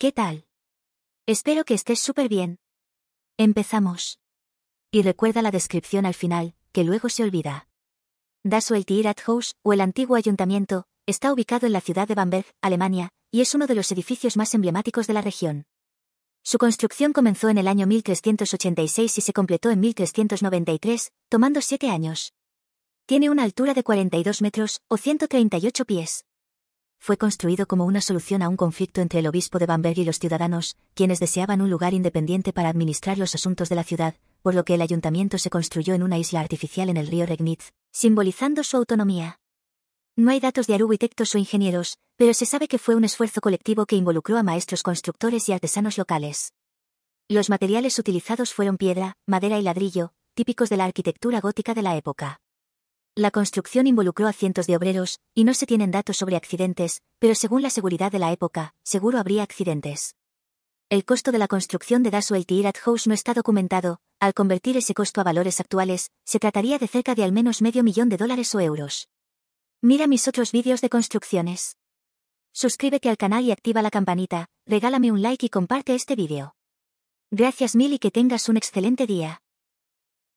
¿Qué tal? Espero que estés súper bien. Empezamos. Y recuerda la descripción al final, que luego se olvida. Das Tirat House, o el antiguo ayuntamiento, está ubicado en la ciudad de Bamberg, Alemania, y es uno de los edificios más emblemáticos de la región. Su construcción comenzó en el año 1386 y se completó en 1393, tomando siete años. Tiene una altura de 42 metros o 138 pies fue construido como una solución a un conflicto entre el obispo de Bamberg y los ciudadanos, quienes deseaban un lugar independiente para administrar los asuntos de la ciudad, por lo que el ayuntamiento se construyó en una isla artificial en el río Regnitz, simbolizando su autonomía. No hay datos de arquitectos o ingenieros, pero se sabe que fue un esfuerzo colectivo que involucró a maestros constructores y artesanos locales. Los materiales utilizados fueron piedra, madera y ladrillo, típicos de la arquitectura gótica de la época. La construcción involucró a cientos de obreros, y no se tienen datos sobre accidentes, pero según la seguridad de la época, seguro habría accidentes. El costo de la construcción de Daswell Tirat House no está documentado, al convertir ese costo a valores actuales, se trataría de cerca de al menos medio millón de dólares o euros. Mira mis otros vídeos de construcciones. Suscríbete al canal y activa la campanita, regálame un like y comparte este vídeo. Gracias mil y que tengas un excelente día.